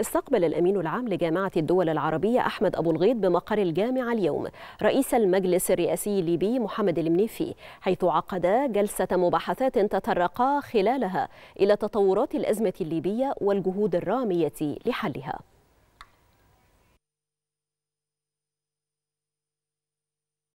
استقبل الأمين العام لجامعة الدول العربية أحمد أبو الغيط بمقر الجامعة اليوم رئيس المجلس الرئاسي الليبي محمد المنيفي حيث عقد جلسة مباحثات تطرقا خلالها إلى تطورات الأزمة الليبية والجهود الرامية لحلها